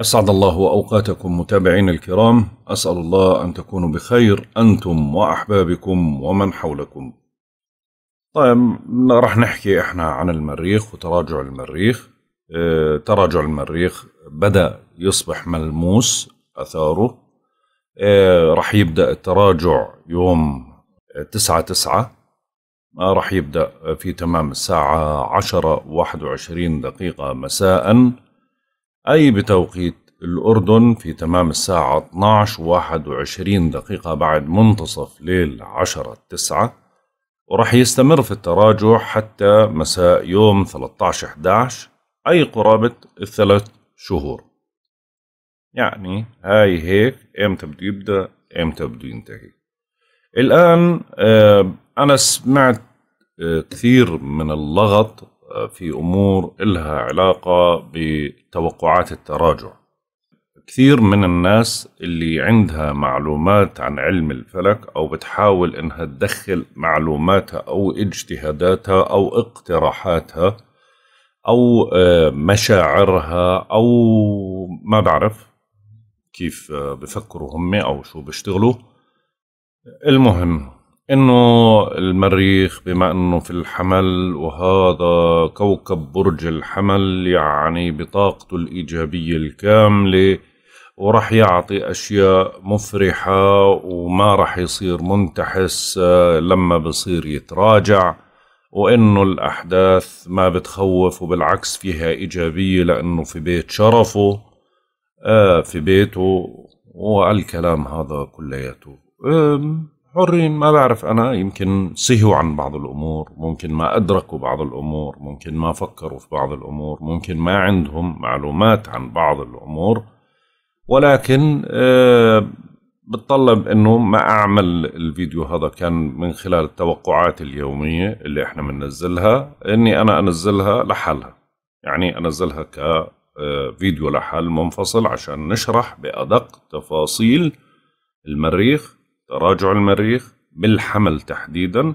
أسعد الله أوقاتكم متابعين الكرام أسأل الله أن تكونوا بخير أنتم وأحبابكم ومن حولكم طيب رح نحكي احنا عن المريخ وتراجع المريخ اه تراجع المريخ بدأ يصبح ملموس أثاره اه رح يبدأ التراجع يوم تسعة تسعة آه، رح يبدأ في تمام الساعة عشرة واحد وعشرين دقيقة مساءً أي بتوقيت الأردن في تمام الساعة 12 و21 دقيقة بعد منتصف ليل 10 9 ورح يستمر في التراجع حتى مساء يوم 13 11 أي قرابة الثلاث شهور يعني هاي هيك امتى بده يبدأ امتى بده ينتهي الآن آه، أنا سمعت آه، كثير من اللغط في امور الها علاقه بتوقعات التراجع. كثير من الناس اللي عندها معلومات عن علم الفلك او بتحاول انها تدخل معلوماتها او اجتهاداتها او اقتراحاتها او آه، مشاعرها او ما بعرف كيف آه، بفكروا هم او شو بيشتغلوا المهم انه المريخ بما انه في الحمل وهذا كوكب برج الحمل يعني بطاقته الايجابيه الكامله ورح يعطي اشياء مفرحه وما رح يصير منتحس آه، لما بصير يتراجع وانه الاحداث ما بتخوف وبالعكس فيها ايجابيه لانه في بيت شرفه آه، في بيته والكلام هذا كلياته حرين ما بعرف أنا يمكن سهوا عن بعض الأمور ممكن ما أدركوا بعض الأمور ممكن ما فكروا في بعض الأمور ممكن ما عندهم معلومات عن بعض الأمور ولكن آه، بتطلب انه ما اعمل الفيديو هذا كان من خلال التوقعات اليوميه اللي احنا بننزلها اني انا انزلها لحالها يعني انزلها كفيديو آه، لحال منفصل عشان نشرح بادق تفاصيل المريخ تراجع المريخ بالحمل تحديدا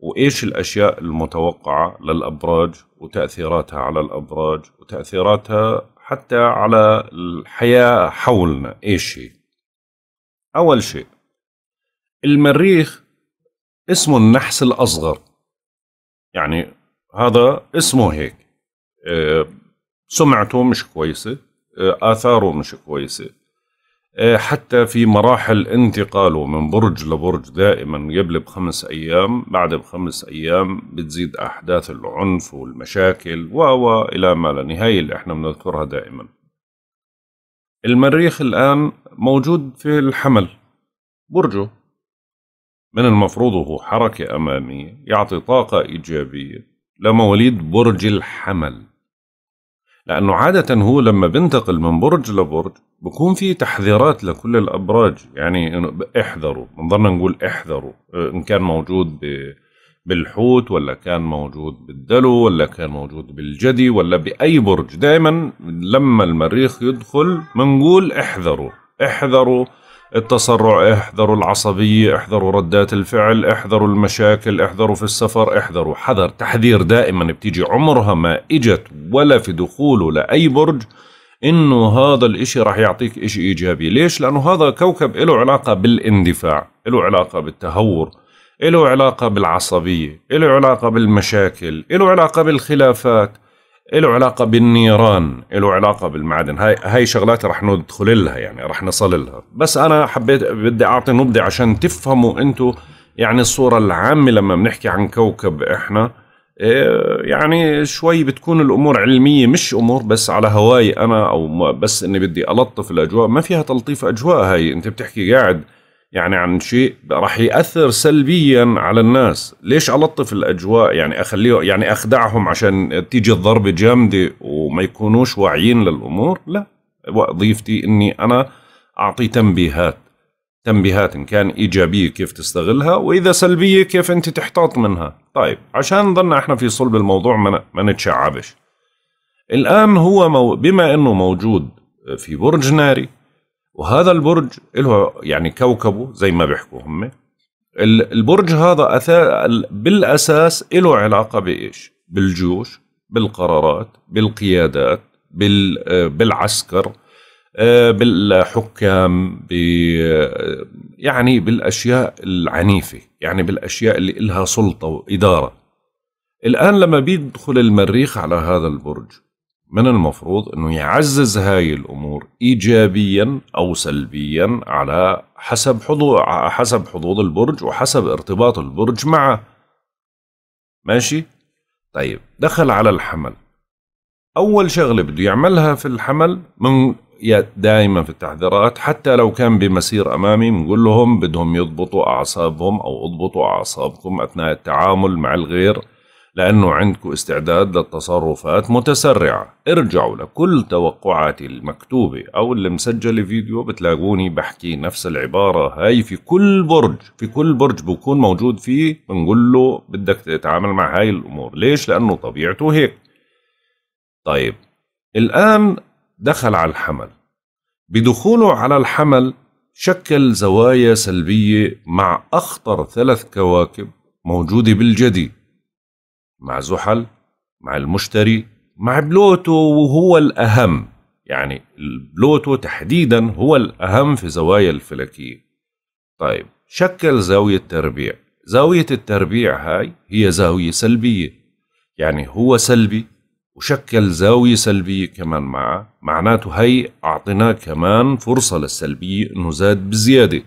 وإيش الأشياء المتوقعة للأبراج وتأثيراتها على الأبراج وتأثيراتها حتى على الحياة حولنا إيش هي أول شيء المريخ اسمه النحس الأصغر يعني هذا اسمه هيك آه، سمعته مش كويسة آه، آثاره مش كويسة آه، حتى في مراحل انتقاله من برج لبرج دائما قبل بخمس أيام بعد بخمس أيام بتزيد أحداث العنف والمشاكل وإلى ما لا نهاية اللي احنا بنذكرها دائما المريخ الآن موجود في الحمل برجه من المفروض هو حركة أمامية يعطي طاقة إيجابية لمواليد برج الحمل لأنه عادة هو لما بنتقل من برج لبرج بكون في تحذيرات لكل الأبراج يعني احذروا نظرنا نقول احذروا آه، إن كان موجود بالحوت ولا كان موجود بالدلو ولا كان موجود بالجدي ولا بأي برج دائما لما المريخ يدخل بنقول احذروا احذروا التسرع احذروا العصبية احذروا ردات الفعل احذروا المشاكل احذروا في السفر احذروا حذر تحذير دائما بتيجي عمرها ما اجت ولا في دخوله لأي برج انه هذا الاشي رح يعطيك اشي ايجابي ليش لانه هذا كوكب له علاقة بالاندفاع له علاقة بالتهور له علاقة بالعصبية له علاقة بالمشاكل له علاقة بالخلافات له علاقة بالنيران له علاقة بالمعدن هاي هاي شغلات رح ندخل لها يعني رح نصل لها بس أنا حبيت بدي أعطي نبذة عشان تفهموا أنتوا يعني الصورة العامة لما بنحكي عن كوكب إحنا إيه، يعني شوي بتكون الامور علميه مش امور بس على هواي انا او بس اني بدي الطف الاجواء ما فيها تلطيف اجواء هاي انت بتحكي قاعد يعني عن شيء راح ياثر سلبيا على الناس ليش الطف الاجواء يعني اخليه يعني اخدعهم عشان تيجي الضربه جامده وما يكونوش واعيين للامور لا وظيفتي اني انا اعطي تنبيهات تنبيهات ان كان ايجابيه كيف تستغلها واذا سلبيه كيف انت تحتاط منها طيب عشان نضلنا احنا في صلب الموضوع ما, ما نتشعبش الان هو مو بما انه موجود في برج ناري وهذا البرج له يعني كوكبه زي ما بيحكوا هم البرج هذا أثا بالأساس له علاقة بإيش بالجيوش بالقرارات بالقيادات آه، بالعسكر آه، بالحكام ب آه، يعني بالاشياء العنيفه يعني بالاشياء اللي لها سلطه واداره الان لما بيدخل المريخ على هذا البرج من المفروض انه يعزز هاي الامور ايجابيا او سلبيا على حسب حظوظ حسب حظوظ البرج وحسب ارتباط البرج معه ماشي طيب دخل على الحمل اول شغله بده يعملها في الحمل من دائما في التحذيرات حتى لو كان بمسير امامي بنقول لهم بدهم يضبطوا اعصابهم او اضبطوا اعصابكم اثناء التعامل مع الغير لأنه عندكم استعداد للتصرفات متسرعة ارجعوا لكل توقعاتي المكتوبة أو اللي مسجل فيديو بتلاقوني بحكي نفس العبارة هاي في كل برج في كل برج بكون موجود فيه بنقول له بدك تتعامل مع هاي الأمور ليش؟ لأنه طبيعته هيك طيب الآن دخل على الحمل بدخوله على الحمل شكل زوايا سلبية مع أخطر ثلاث كواكب موجودة بالجدي مع زحل مع المشتري مع بلوتو وهو الأهم يعني البلوتو تحديدا هو الأهم في زوايا الفلكية طيب شكل زاوية تربيع زاوية التربيع هاي هي زاوية سلبية يعني هو سلبي وشكل زاوية سلبية كمان معه معناته هي أعطيناه كمان فرصة للسلبية إنه زاد بزيادة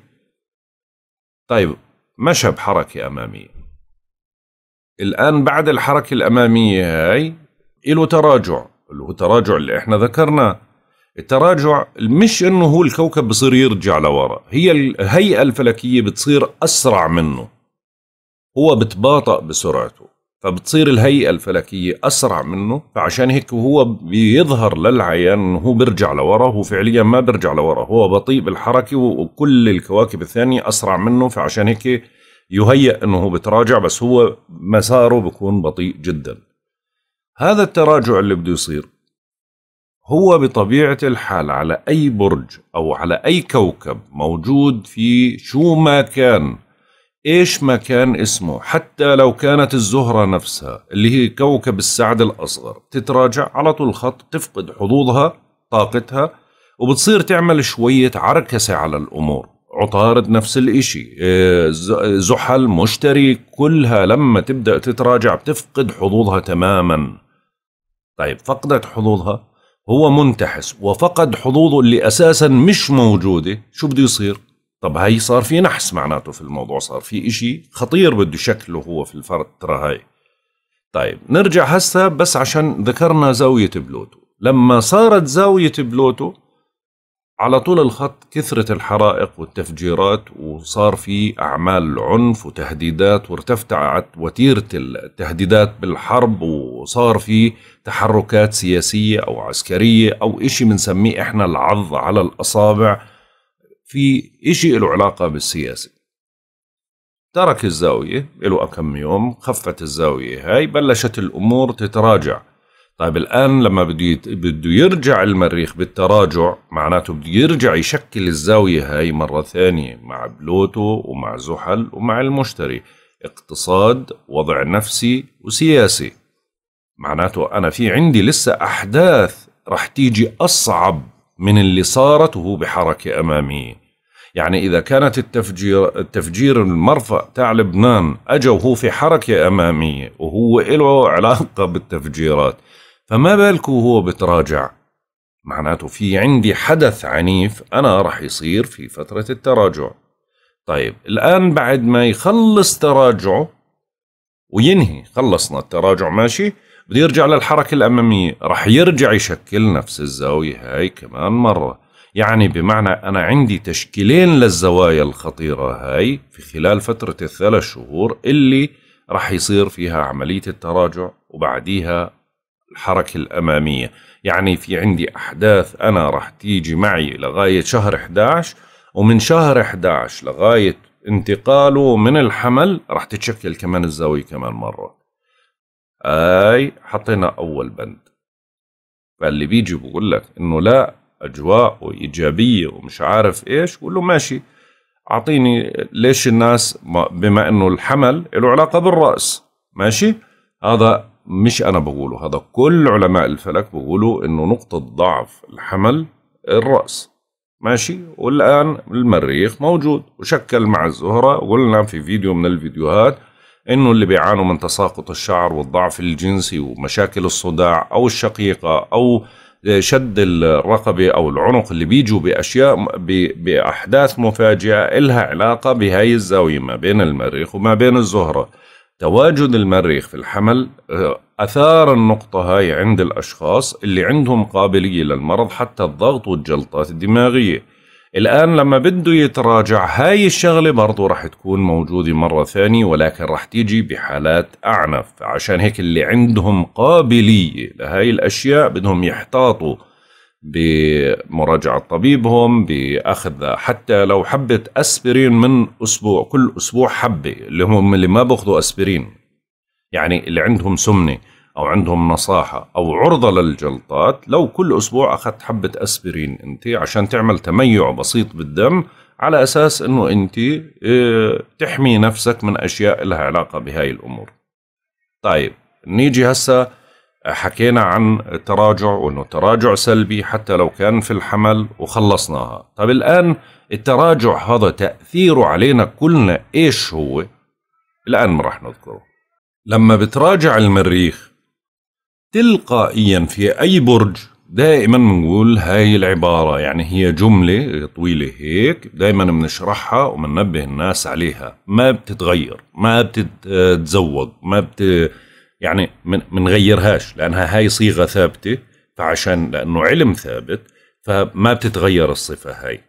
طيب مشى بحركة أمامية الآن بعد الحركة الأمامية هاي له تراجع اللي هو التراجع اللي احنا ذكرناه التراجع مش انه هو الكوكب بصير يرجع لورا هي الهيئة الفلكية بتصير أسرع منه هو بتباطأ بسرعته فبتصير الهيئة الفلكية أسرع منه فعشان هيك هو بيظهر للعيان انه هو بيرجع لورا هو فعليا ما بيرجع لورا هو بطيء بالحركة وكل الكواكب الثانية أسرع منه فعشان هيك يهيأ انه هو بتراجع بس هو مساره بيكون بطيء جدا هذا التراجع اللي بده يصير هو بطبيعة الحال على أي برج أو على أي كوكب موجود في شو ما كان إيش ما كان اسمه حتى لو كانت الزهرة نفسها اللي هي كوكب السعد الأصغر تتراجع على طول الخط تفقد حظوظها طاقتها وبتصير تعمل شوية عركسة على الأمور عطارد نفس الإشي آه، زحل مشتري كلها لما تبدأ تتراجع بتفقد حظوظها تماما طيب فقدت حظوظها هو منتحس وفقد حظوظه اللي أساسا مش موجودة شو بده يصير طب هي صار في نحس معناته في الموضوع صار في إشي خطير بده شكله هو في الفترة هاي طيب نرجع هسه بس عشان ذكرنا زاوية بلوتو لما صارت زاوية بلوتو على طول الخط كثرت الحرائق والتفجيرات وصار في أعمال عنف وتهديدات وارتفعت وتيرة التهديدات بالحرب وصار في تحركات سياسية أو عسكرية أو إشي بنسميه إحنا العض على الأصابع في إشي له علاقة بالسياسة ترك الزاوية له كم يوم خفت الزاوية هاي بلشت الأمور تتراجع طيب الآن لما بده بده يرجع المريخ بالتراجع معناته بده يرجع يشكل الزاوية هاي مرة ثانية مع بلوتو ومع زحل ومع المشتري اقتصاد وضع نفسي وسياسي معناته أنا في عندي لسه أحداث رح تيجي أصعب من اللي صارت وهو بحركة أمامية يعني إذا كانت التفجير, التفجير المرفأ تاع لبنان أجا وهو في حركة أمامية وهو له علاقة بالتفجيرات فما بالكو هو بتراجع معناته في عندي حدث عنيف أنا رح يصير في فترة التراجع طيب الآن بعد ما يخلص تراجعه وينهي خلصنا التراجع ماشي بده يرجع للحركة الأمامية رح يرجع يشكل نفس الزاوية هاي كمان مرة يعني بمعنى أنا عندي تشكيلين للزوايا الخطيرة هاي في خلال فترة الثلاث شهور اللي رح يصير فيها عملية التراجع وبعديها الحركة الأمامية يعني في عندي أحداث أنا راح تيجي معي لغاية شهر 11 ومن شهر 11 لغاية انتقاله من الحمل راح تتشكل كمان الزاوية كمان مرة أي حطينا أول بند فاللي بيجي بقول لك إنه لا أجواء وإيجابية ومش عارف إيش قول له ماشي أعطيني ليش الناس بما إنه الحمل له علاقة بالرأس ماشي هذا مش انا بقوله هذا كل علماء الفلك بقولوا انه نقطه ضعف الحمل الراس ماشي والان المريخ موجود وشكل مع الزهره قلنا في فيديو من الفيديوهات انه اللي بيعانوا من تساقط الشعر والضعف الجنسي ومشاكل الصداع او الشقيقه او شد الرقبه او العنق اللي بيجوا باشياء باحداث مفاجئه إلها علاقه بهاي الزاويه ما بين المريخ وما بين الزهره تواجد المريخ في الحمل آه، أثار النقطة هاي عند الأشخاص اللي عندهم قابلية للمرض حتى الضغط والجلطات الدماغية الآن لما بده يتراجع هاي الشغلة برضو رح تكون موجودة مرة ثانية ولكن رح تيجي بحالات أعنف عشان هيك اللي عندهم قابلية لهاي الأشياء بدهم يحتاطوا بمراجعة طبيبهم بأخذ حتى لو حبة أسبرين من أسبوع كل أسبوع حبة اللي هم اللي ما بأخذوا أسبرين يعني اللي عندهم سمنة أو عندهم نصاحة أو عرضة للجلطات لو كل أسبوع أخذت حبة أسبرين أنت عشان تعمل تميع بسيط بالدم على أساس أنه أنت آه، تحمي نفسك من أشياء لها علاقة بهاي الأمور طيب نيجي هسه حكينا عن التراجع وانه التراجع سلبي حتى لو كان في الحمل وخلصناها طب الان التراجع هذا تاثيره علينا كلنا ايش هو الان راح نذكره لما بتراجع المريخ تلقائيا في اي برج دائما بنقول هاي العبارة يعني هي جملة طويلة هيك دائما بنشرحها وبننبه الناس عليها ما بتتغير ما بتتزوج ما بت يعني من نغيرهاش لانها هاي صيغه ثابته فعشان لانه علم ثابت فما بتتغير الصفه هاي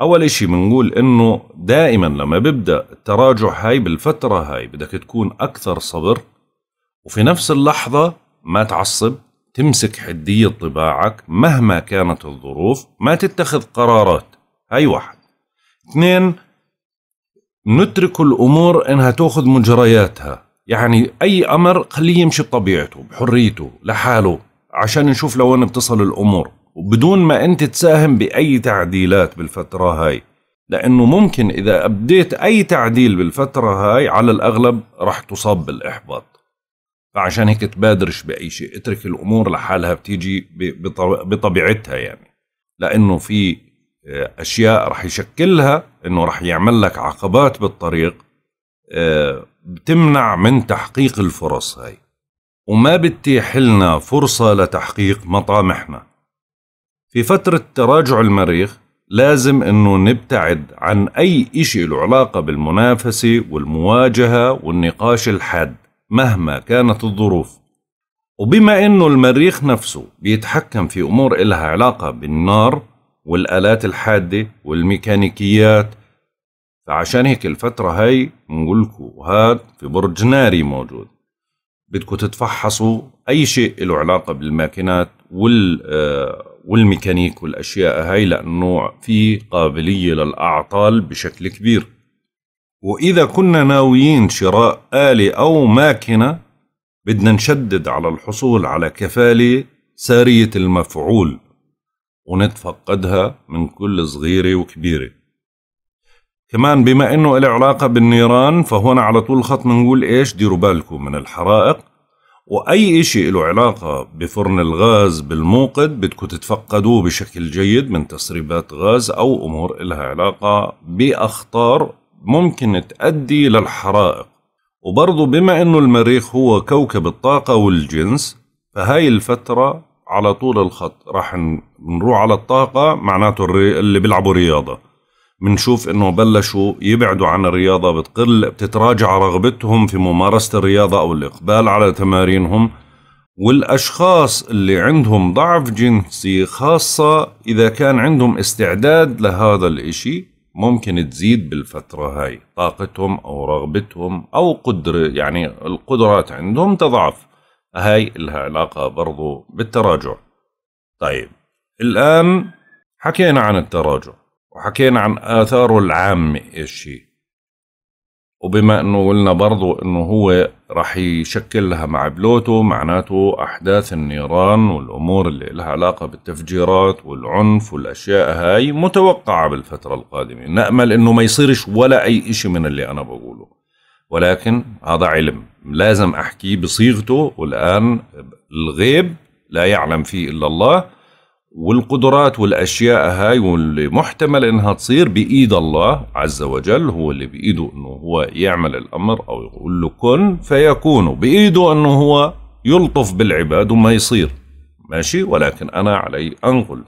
اول شيء بنقول انه دائما لما بيبدا التراجع هاي بالفتره هاي بدك تكون اكثر صبر وفي نفس اللحظه ما تعصب تمسك حدية طباعك مهما كانت الظروف ما تتخذ قرارات هاي واحد اثنين نترك الأمور إنها تأخذ مجرياتها يعني أي أمر خليه يمشي بطبيعته بحريته لحاله عشان نشوف لوين بتصل الأمور وبدون ما أنت تساهم بأي تعديلات بالفترة هاي لأنه ممكن إذا أبديت أي تعديل بالفترة هاي على الأغلب رح تصاب بالإحباط فعشان هيك تبادرش بأي شيء اترك الأمور لحالها بتيجي بطبيعتها يعني لأنه في آه، أشياء رح يشكلها أنه رح يعمل لك عقبات بالطريق آه، بتمنع من تحقيق الفرص هاي وما بتتيح لنا فرصة لتحقيق مطامحنا في فترة تراجع المريخ لازم انه نبتعد عن اي اشي له علاقة بالمنافسة والمواجهة والنقاش الحاد مهما كانت الظروف وبما انه المريخ نفسه بيتحكم في امور إلها علاقة بالنار والالات الحادة والميكانيكيات فعشان هيك الفترة هاي نقولكوا هاد في برج ناري موجود بدكم تتفحصوا أي شيء له علاقة بالماكينات وال آه، والميكانيك والأشياء هاي لأنه في قابلية للأعطال بشكل كبير وإذا كنا ناويين شراء آلة أو ماكينة بدنا نشدد على الحصول على كفالة سارية المفعول ونتفقدها من كل صغيرة وكبيرة كمان بما انه له علاقة بالنيران فهون على طول الخط بنقول ايش ديروا بالكم من الحرائق واي اشي له علاقة بفرن الغاز بالموقد بدكم تتفقدوه بشكل جيد من تسريبات غاز او امور لها علاقة باخطار ممكن تؤدي للحرائق وبرضه بما انه المريخ هو كوكب الطاقة والجنس فهاي الفترة على طول الخط راح نروح على الطاقة معناته اللي بيلعبوا رياضة بنشوف انه بلشوا يبعدوا عن الرياضه بتقل بتتراجع رغبتهم في ممارسه الرياضه او الاقبال على تمارينهم والاشخاص اللي عندهم ضعف جنسي خاصه اذا كان عندهم استعداد لهذا الاشي ممكن تزيد بالفتره هاي طاقتهم او رغبتهم او قدره يعني القدرات عندهم تضعف هاي لها علاقه برضو بالتراجع طيب الان حكينا عن التراجع وحكينا عن آثاره العامة إشي وبما أنه قلنا برضو أنه هو رح يشكلها مع بلوتو معناته أحداث النيران والأمور اللي لها علاقة بالتفجيرات والعنف والأشياء هاي متوقعة بالفترة القادمة نأمل أنه ما يصيرش ولا أي إشي من اللي أنا بقوله ولكن هذا علم لازم أحكيه بصيغته والآن الغيب لا يعلم فيه إلا الله والقدرات والاشياء هاي واللي محتمل انها تصير بايد الله عز وجل هو اللي بايده انه هو يعمل الامر او يقول له كن فيكون بايده انه هو يلطف بالعباد وما يصير ماشي ولكن انا علي انقل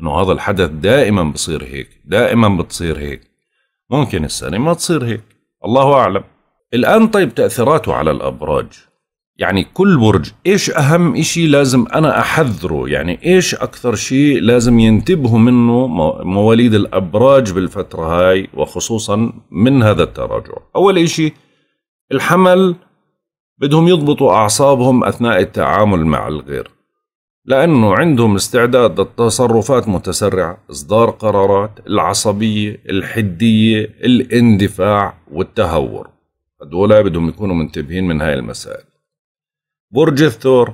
انه هذا الحدث دائما بصير هيك دائما بتصير هيك ممكن السنه ما تصير هيك الله اعلم الان طيب تاثيراته على الابراج يعني كل برج ايش اهم شيء لازم انا احذره يعني ايش اكثر شيء لازم ينتبهوا منه مواليد الابراج بالفتره هاي وخصوصا من هذا التراجع اول شيء الحمل بدهم يضبطوا اعصابهم اثناء التعامل مع الغير لانه عندهم استعداد للتصرفات متسرعه اصدار قرارات العصبيه الحديه الاندفاع والتهور هدول بدهم يكونوا منتبهين من هاي المسائل برج الثور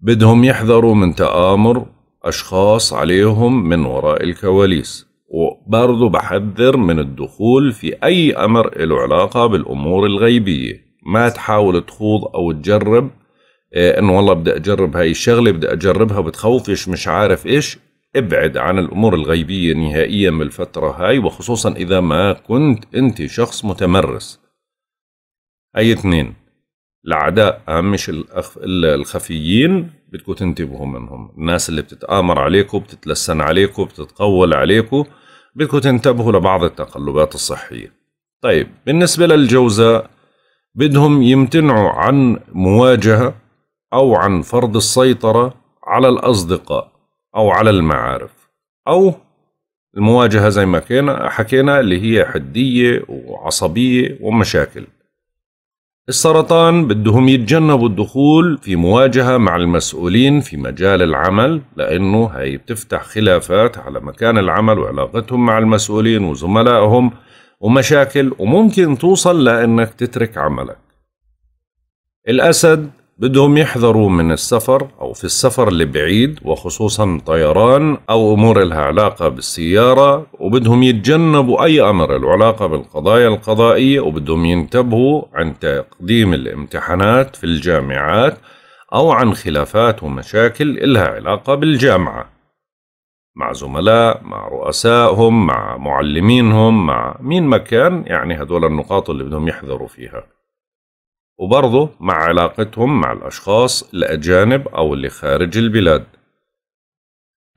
بدهم يحذروا من تآمر أشخاص عليهم من وراء الكواليس وبرضه بحذر من الدخول في أي أمر له علاقة بالأمور الغيبية ما تحاول تخوض أو تجرب إيه انه والله بدي اجرب هاي الشغله بدي اجربها بتخوفش مش عارف ايش ابعد عن الامور الغيبيه نهائيا بالفتره هاي وخصوصا اذا ما كنت انت شخص متمرس اي اثنين الأعداء آه، مش الأخ... الخفيين بدكم تنتبهوا منهم الناس اللي بتتآمر عليكم بتتلسن عليكم بتتقول عليكم بدكم تنتبهوا لبعض التقلبات الصحية طيب بالنسبة للجوزاء بدهم يمتنعوا عن مواجهة أو عن فرض السيطرة على الأصدقاء أو على المعارف أو المواجهة زي ما حكينا اللي هي حدية وعصبية ومشاكل السرطان بدهم يتجنبوا الدخول في مواجهة مع المسؤولين في مجال العمل لأنه هي بتفتح خلافات على مكان العمل وعلاقتهم مع المسؤولين وزملائهم ومشاكل وممكن توصل لأنك تترك عملك الأسد بدهم يحذروا من السفر أو في السفر اللي بعيد وخصوصا طيران أو أمور لها علاقة بالسيارة وبدهم يتجنبوا أي أمر له علاقة بالقضايا القضائية وبدهم ينتبهوا عن تقديم الامتحانات في الجامعات أو عن خلافات ومشاكل إلها علاقة بالجامعة مع زملاء مع رؤسائهم مع معلمينهم مع مين مكان يعني هدول النقاط اللي بدهم يحذروا فيها وبرضه مع علاقتهم مع الأشخاص الأجانب أو اللي خارج البلاد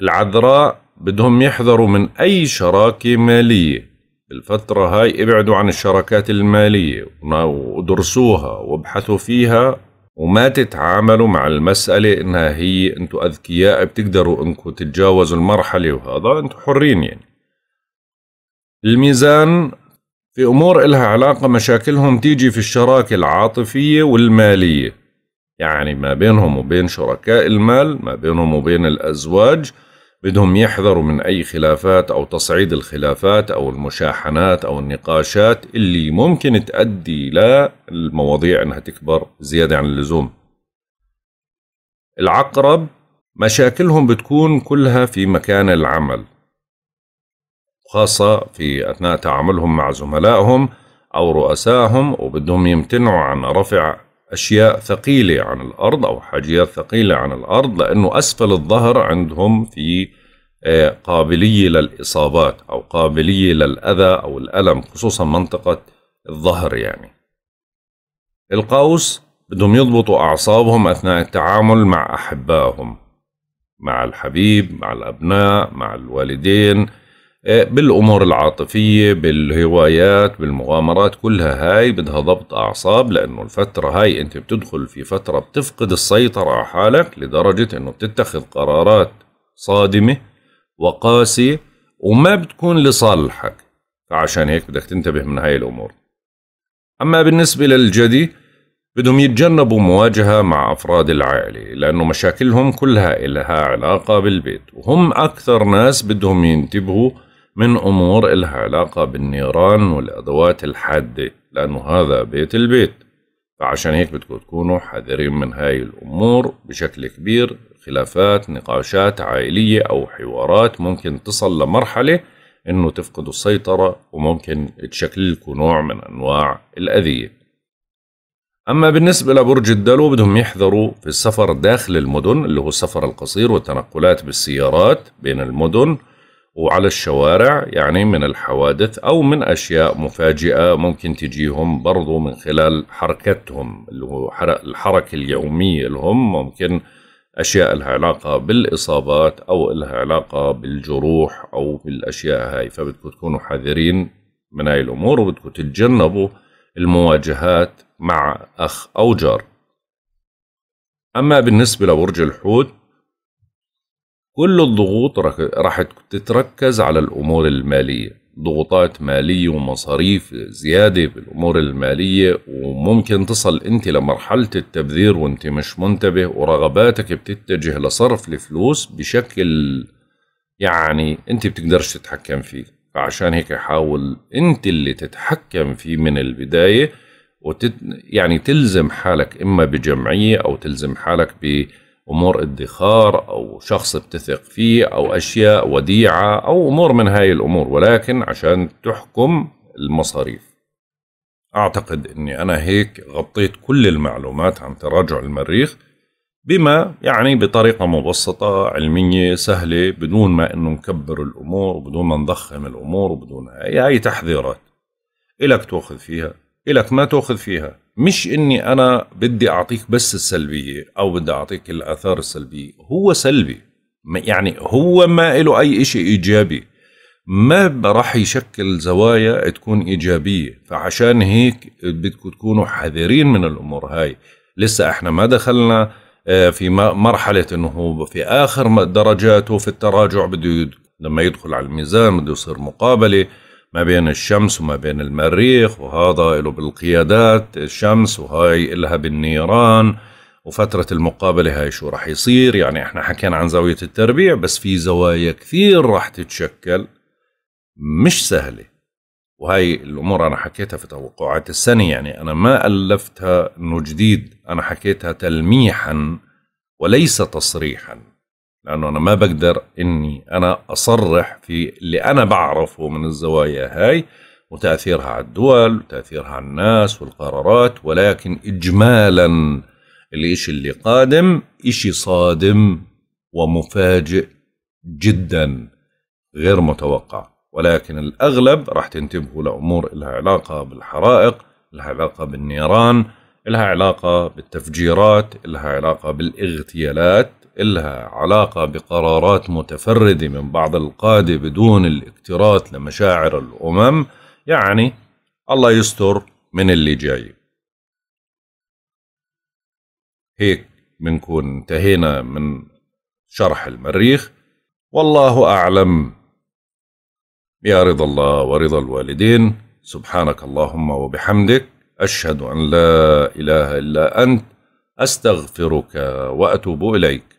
العذراء بدهم يحذروا من أي شراكة مالية بالفترة هاي ابعدوا عن الشراكات المالية ودرسوها وابحثوا فيها وما تتعاملوا مع المسألة إنها هي أنتوا أذكياء بتقدروا إنكم تتجاوزوا المرحلة وهذا أنتوا حرين يعني الميزان في أمور إلها علاقة مشاكلهم تيجي في الشراكة العاطفية والمالية يعني ما بينهم وبين شركاء المال ما بينهم وبين الأزواج بدهم يحذروا من أي خلافات أو تصعيد الخلافات أو المشاحنات أو النقاشات اللي ممكن تؤدي للمواضيع أنها تكبر زيادة عن اللزوم العقرب مشاكلهم بتكون كلها في مكان العمل خاصة في أثناء تعاملهم مع زملائهم أو رؤسائهم وبدهم يمتنعوا عن رفع أشياء ثقيلة عن الأرض أو حاجيات ثقيلة عن الأرض لأنه أسفل الظهر عندهم في آه، قابلية للإصابات أو قابلية للأذى أو الألم خصوصا منطقة الظهر يعني القوس بدهم يضبطوا أعصابهم أثناء التعامل مع أحبائهم مع الحبيب مع الأبناء مع الوالدين آه، بالامور العاطفيه بالهوايات بالمغامرات كلها هاي بدها ضبط اعصاب لانه الفتره هاي انت بتدخل في فتره بتفقد السيطره على حالك لدرجه انه بتتخذ قرارات صادمه وقاسيه وما بتكون لصالحك فعشان هيك بدك تنتبه من هاي الامور اما بالنسبه للجدي بدهم يتجنبوا مواجهة مع أفراد العائلة لأنه مشاكلهم كلها إلها علاقة بالبيت وهم أكثر ناس بدهم ينتبهوا من أمور إلها علاقة بالنيران والأدوات الحادة لأنه هذا بيت البيت فعشان هيك بدكم تكونوا حذرين من هاي الأمور بشكل كبير خلافات نقاشات عائلية أو حوارات ممكن تصل لمرحلة إنه تفقدوا السيطرة وممكن تشكل لكم نوع من أنواع الأذية أما بالنسبة لبرج الدلو بدهم يحذروا في السفر داخل المدن اللي هو السفر القصير والتنقلات بالسيارات بين المدن وعلى الشوارع يعني من الحوادث أو من أشياء مفاجئة ممكن تجيهم برضو من خلال حركتهم اللي هو الحركة اليومية لهم ممكن أشياء لها علاقة بالإصابات أو لها علاقة بالجروح أو بالأشياء هاي فبدكم تكونوا حذرين من هاي الأمور وبدكم تتجنبوا المواجهات مع أخ أو جار أما بالنسبة لبرج الحوت كل الضغوط راح تتركز على الأمور المالية ضغوطات مالية ومصاريف زيادة بالأمور المالية وممكن تصل أنت لمرحلة التبذير وأنت مش منتبه ورغباتك بتتجه لصرف الفلوس بشكل يعني أنت بتقدرش تتحكم فيه فعشان هيك حاول أنت اللي تتحكم فيه من البداية وتت يعني تلزم حالك إما بجمعية أو تلزم حالك بجمعية امور ادخار او شخص بتثق فيه او اشياء وديعه او امور من هاي الامور ولكن عشان تحكم المصاريف اعتقد اني انا هيك غطيت كل المعلومات عن تراجع المريخ بما يعني بطريقه مبسطه علميه سهله بدون ما انه نكبر الامور وبدون ما نضخم الامور وبدون هاي هاي تحذيرات الك تاخذ فيها الك ما تاخذ فيها مش اني انا بدي اعطيك بس السلبيه او بدي اعطيك الاثار السلبيه هو سلبي يعني هو ما له اي شيء ايجابي ما راح يشكل زوايا تكون ايجابيه فعشان هيك بدكم تكونوا حذرين من الامور هاي لسه احنا ما دخلنا آه، في مرحله انه في اخر درجاته في التراجع بده لما يدخل على الميزان بده يصير مقابله ما بين الشمس وما بين المريخ وهذا له بالقيادات الشمس وهاي إلها بالنيران وفترة المقابلة هاي شو رح يصير يعني احنا حكينا عن زاوية التربيع بس في زوايا كثير رح تتشكل مش سهلة وهي الأمور أنا حكيتها في توقعات السنة يعني أنا ما ألفتها أنه جديد أنا حكيتها تلميحا وليس تصريحا لانه انا ما بقدر اني انا اصرح في اللي انا بعرفه من الزوايا هاي وتاثيرها على الدول وتاثيرها على الناس والقرارات ولكن اجمالا الاشي اللي قادم اشي صادم ومفاجئ جدا غير متوقع ولكن الاغلب راح تنتبهوا لامور لها علاقه بالحرائق لها علاقه بالنيران لها علاقه بالتفجيرات لها علاقه بالاغتيالات إلها علاقة بقرارات متفردة من بعض القادة بدون الاكتراث لمشاعر الأمم يعني الله يستر من اللي جاي هيك بنكون انتهينا من شرح المريخ والله أعلم يا رضا الله ورضا الوالدين سبحانك اللهم وبحمدك أشهد أن لا إله إلا أنت أستغفرك وأتوب إليك